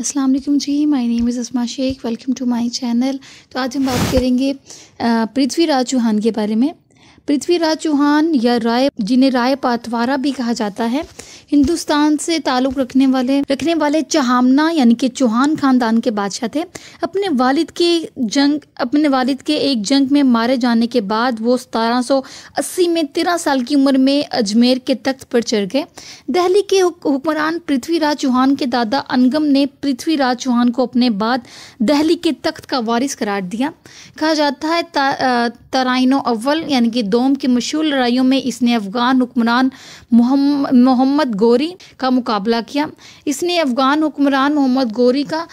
अस्सलाम वालेकुम जी my name is Asma Shaikh welcome to my channel तो आज हम बात करेंगे पृथ्वीराज चौहान के बारे में पृथ्वीराज चौहान या राय जिन्हें राय पातवारा भी कहा जाता है हिंदुस्तान से ताल्लुक़ रखने वाले रखने वाले चहामना यानी कि चौहान खानदान के बादशाह थे अपने वालिद के जंग अपने वालिद के एक जंग में मारे जाने के बाद वो सतारह में तेरह साल की उम्र में अजमेर के तख्त पर चढ़ गए दहली के हुक्मरान पृथ्वीराज चौहान के दादा अनगम ने पृथ्वीराज चौहान को अपने बाद दहली के तख्त का वारिस करार दिया कहा जाता है तराइनो अव्वल यानी कि दोम की मशहूर लड़ाइयों में इसने अफगान हुक्मरान मोहम्मद गोरी का मुकाबला किया इसने अफगान हुक्मरान मोहम्मद गोरी का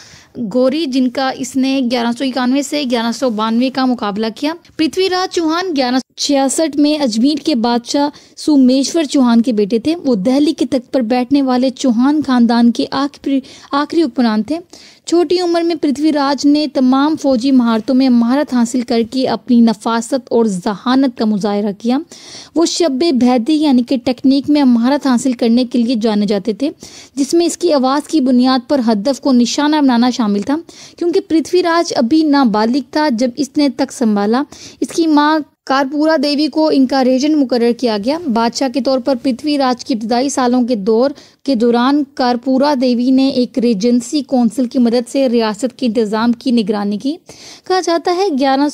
गोरी जिनका इसने ग्यारह से ग्यारह का मुकाबला किया पृथ्वीराज चौहान ग्यारह में अजमेर के बादशाह सुमेश्वर चौहान के बेटे थे वो दहली के तख्त पर बैठने वाले चौहान खानदान के आखिरी उपरान थे छोटी उम्र में पृथ्वीराज ने तमाम फौजी महारतों में महारत हासिल करके अपनी नफासत और जहानत का मुजाहरा किया वो शब भैदी यानी कि टेक्निक में महारत हासिल करने के लिए जाने जाते थे जिसमें इसकी आवाज़ की बुनियाद पर हदफ को निशाना बनाना शामिल था क्योंकि पृथ्वीराज अभी नाबालिग था जब इसने तक संभाला इसकी माँ कारपूरा देवी को इनका रेजेंट मुकर किया गया बादशाह के तौर पर पृथ्वीराज के इब्तदाई सालों के दौर के दौरान कारपूरा देवी ने एक रेजेंसी काउंसिल की मदद से रियासत के इंतज़ाम की निगरानी की कहा जाता है ग्यारह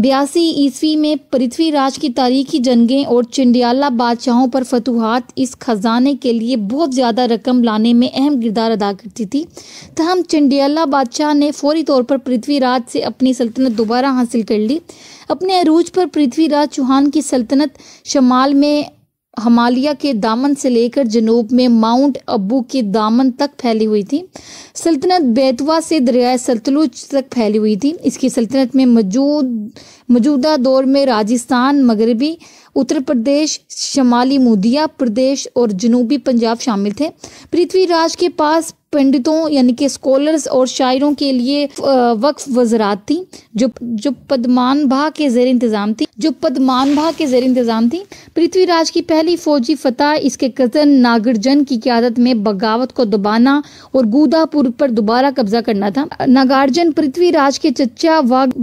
बयासी ईस्वी में पृथ्वीराज की तारीखी जंगें और चिंडियाला बादशाहों पर फतूहत इस खजाने के लिए बहुत ज़्यादा रकम लाने में अहम किरदार अदा करती थी तहम चिंडियाला बादशाह ने फौरी तौर पर पृथ्वीराज से अपनी सल्तनत दोबारा हासिल कर ली अपने अरूज पर पृथ्वीराज चौहान की सल्तनत शमाल में हमालिया के दामन से लेकर जनूब में माउंट अबू के दामन तक फैली हुई थी सल्तनत बैतवा से दरियाए सतलुज तक फैली हुई थी इसकी सल्तनत में मौजूद मौजूदा दौर में राजस्थान मगरबी उत्तर प्रदेश शमाली मुदिया प्रदेश और जनूबी पंजाब शामिल थे पृथ्वीराज के पास पंडितों यानी कि स्कॉलर्स और शायरों के लिए वक्फ वजरात थी जो जो पदमान भा के जेर इंतज़ाम थी जो पदमान भा के जेर इंतज़ाम थी पृथ्वीराज की पहली फौजी फतह इसके कज़न नागरजन की क्यादत में बगावत को दबाना और गुदापुर पर दोबारा कब्जा करना था नागार्जन पृथ्वीराज के चचा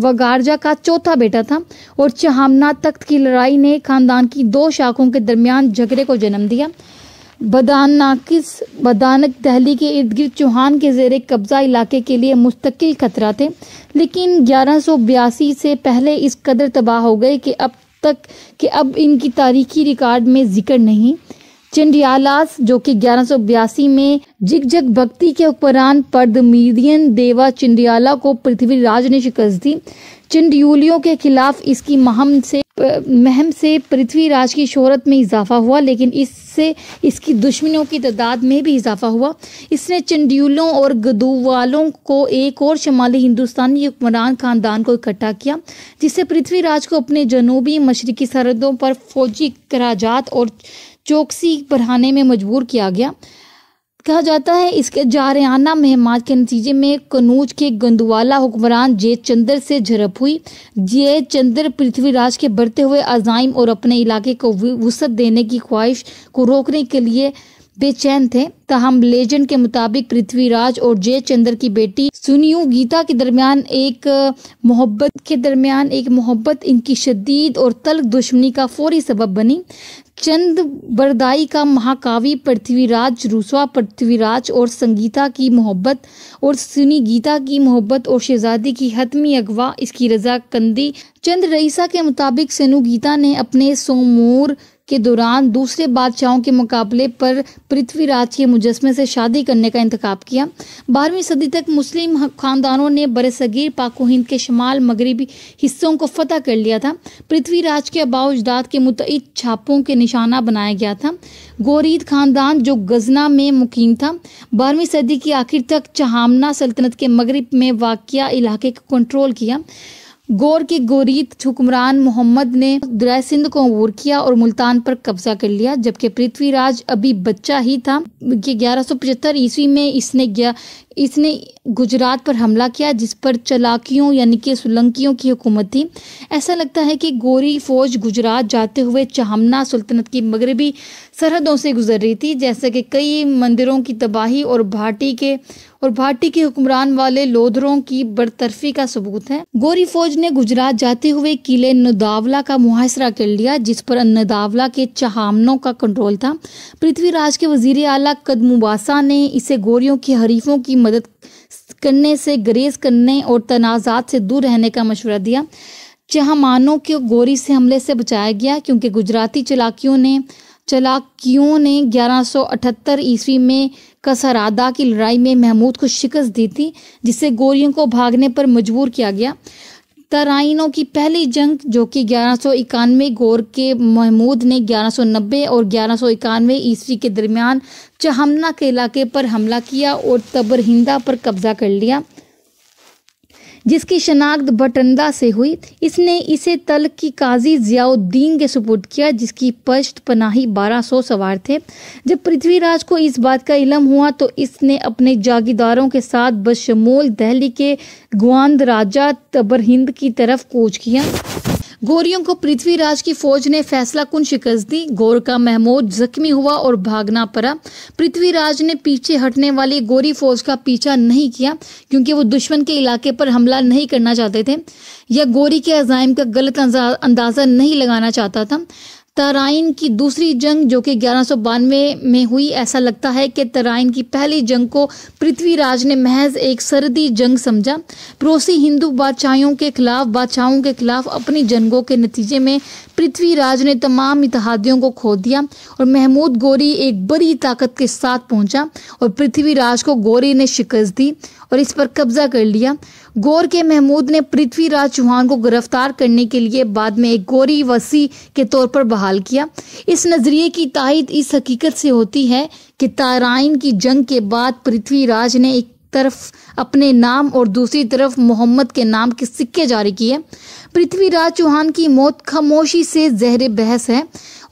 वगारजा का चौथा बेटा था और चहामना तख्त की लड़ाई ने खानदान की दो शाखों के दरमियान झगड़े को जन्म दिया बदानाकिस बदानक दहली के इर्द गिर्द चौहान के जेर कब्ज़ा इलाके के लिए मुस्तकिल खतरा थे लेकिन ग्यारह सौ बयासी से पहले इस कदर तबाह हो गए कि अब तक कि अब इनकी तारीखी रिकॉर्ड में जिक्र नहीं चंडियालास जो कि ग्यारह में जग भक्ति के उपरान पर्दमीरियन देवा चंडियाला को पृथ्वीराज ने शिकस्त दी चंडियोलियों के खिलाफ इसकी महम से महम से पृथ्वीराज की शोहरत में इजाफा हुआ लेकिन इससे इसकी दुश्मनों की तादाद में भी इजाफा हुआ इसने चंड्यूलों और गदू को एक और शमाली हिंदुस्तानी हुक्मरान खानदान को इकट्ठा किया जिससे पृथ्वीराज को अपने जनूबी मशरकी सरहदों पर फौजी कराजात और चौकसी बढ़ाने में मजबूर किया गया कहा जाता है इसके जारियाना मेहमान के नतीजे में कनूज के गंदवाला हुक्मरान जय चंद्र से झड़प हुई जय चंद्र पृथ्वीराज के बढ़ते हुए अजाइम और अपने इलाके को वसत देने की ख्वाहिश को रोकने के लिए बेचैन थे तहम लेजेंड के मुताबिक पृथ्वीराज और जय चंद्र की बेटी सुनियु गीता के दरमियान एक मोहब्बत के दरमियान एक मोहब्बत इनकी शदीद और तल्ख दुश्मनी का फौरी सबब बनी चंद बरदाई का महाकाव्य पृथ्वीराज रूसवा पृथ्वीराज और संगीता की मोहब्बत और सुनी गीता की मोहब्बत और शहजादी की हतमी अगवा इसकी रजा कंदी चंद रईसा के मुताबिक सनु गीता ने अपने सोमोर के दौरान दूसरे बादशाहों के मुकाबले पर पृथ्वीराज के मुजस्मे से शादी करने का इंतखब किया बारहवीं सदी तक मुस्लिम खानदानों ने सगीर पाको हिंद के शमाल मगरबी हिस्सों को फतह कर लिया था पृथ्वीराज के अबाउजदाद के मुतद छापों के निशाना बनाया गया था गोरीद खानदान जो गजना में मुकीम था बारहवीं सदी की आखिर तक चहामना सल्तनत के मगरब में वाक़ इलाके को कंट्रोल किया गौर के गोरीत हुक्मरान मोहम्मद ने दराय सिंध को अबूर किया और मुल्तान पर कब्जा कर लिया जबकि पृथ्वीराज अभी बच्चा ही था ग्यारह सौ पचहत्तर ईस्वी में इसने इसने गुजरात पर हमला किया जिस पर चलाकियों यानी कि सुलंकियों की हुकूमत थी ऐसा लगता है कि गोरी फौज गुजरात जाते हुए चाहमना सुल्तनत की मगरबी सरहदों से गुजर रही थी जैसे कि कई मंदिरों की तबाही और भाटी के और भाटी के हुक्मरान वाले लोधरों की बरतरफी का सबूत है गोरी फौज ने गुजरात जाते हुए किले नदावला का मुहासरा कर लिया जिस पर नदावला के चहामनों का कंट्रोल था पृथ्वीराज के वजीर आला कदमुबासा ने इसे गोरियों के हरीफों की मदद करने से गरेज करने और तनाजात से दूर रहने का मशवरा दिया जहां मानो को गोरी से हमले से बचाया गया क्योंकि गुजराती चलाकियों ने चलाकियों ने 1178 ईस्वी में कसरादा की लड़ाई में महमूद को शिकस्त दी थी जिससे गोरियों को भागने पर मजबूर किया गया तराइनों की पहली जंग जो कि ग्यारह गोर के महमूद ने 1190 और 1191 ईस्वी के दरमियान चहमना के इलाके पर हमला किया और तबरहिंदा पर कब्जा कर लिया जिसकी शनाख्त बटंदा से हुई इसने इसे तल की काजी जियाउद्दीन के सुपुर्द किया जिसकी पश्त पनाही 1200 सवार थे जब पृथ्वीराज को इस बात का इलम हुआ तो इसने अपने जागीदारों के साथ बशमूल दहली के ग्वांद राजा तबरहिंद की तरफ कूच किया गोरियों को पृथ्वीराज की फौज ने फैसला कुन शिकस्त दी का महमूद जख्मी हुआ और भागना पड़ा पृथ्वीराज ने पीछे हटने वाली गोरी फौज का पीछा नहीं किया क्योंकि वो दुश्मन के इलाके पर हमला नहीं करना चाहते थे या गोरी के अजाइम का गलत अंदाजा नहीं लगाना चाहता था तराइन की दूसरी जंग जो कि ग्यारह में हुई ऐसा लगता है कि तराइन की पहली जंग को पृथ्वीराज ने महज एक सर्दी जंग समझा पड़ोसी हिंदू बादशाहों के खिलाफ बादशाहों के खिलाफ अपनी जंगों के नतीजे में पृथ्वीराज ने तमाम इतिहादियों को खो दिया और महमूद गोरी एक बड़ी ताकत के साथ पहुंचा और पृथ्वीराज को गोरी ने शिकस्त दी और इस पर कब्जा कर लिया गौर के महमूद ने पृथ्वीराज चौहान को गिरफ्तार करने के लिए बाद में एक गोरी वसी के तौर पर बहाल किया इस नज़रिए की ताइद इस हकीकत से होती है कि ताराइन की जंग के बाद पृथ्वीराज ने एक तरफ अपने नाम और दूसरी तरफ मोहम्मद के नाम के सिक्के जारी किए पृथ्वीराज चौहान की मौत खामोशी से जहर बहस है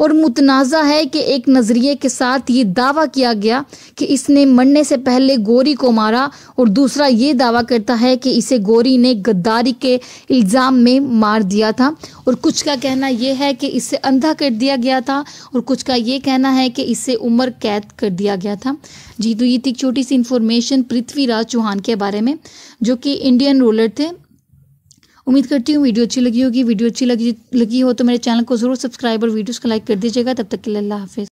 और मुतनाज़ा है कि एक नज़रिए के साथ ये दावा किया गया कि इसने मरने से पहले गोरी को मारा और दूसरा ये दावा करता है कि इसे गोरी ने गद्दारी के इल्ज़ाम में मार दिया था और कुछ का कहना यह है कि इसे अंधा कर दिया गया था और कुछ का ये कहना है कि इसे उम्र कैद कर दिया गया था जी तो ये थी छोटी सी इन्फॉर्मेशन पृथ्वीराज चौहान के बारे में जो कि इंडियन रूलर थे उम्मीद करती हूँ वीडियो अच्छी लगी होगी वीडियो अच्छी लगी लगी हो तो मेरे चैनल को ज़रूर सब्सक्राइब और वीडियोस को लाइक कर दीजिएगा तब तक के लिए अल्लाह हाफिज़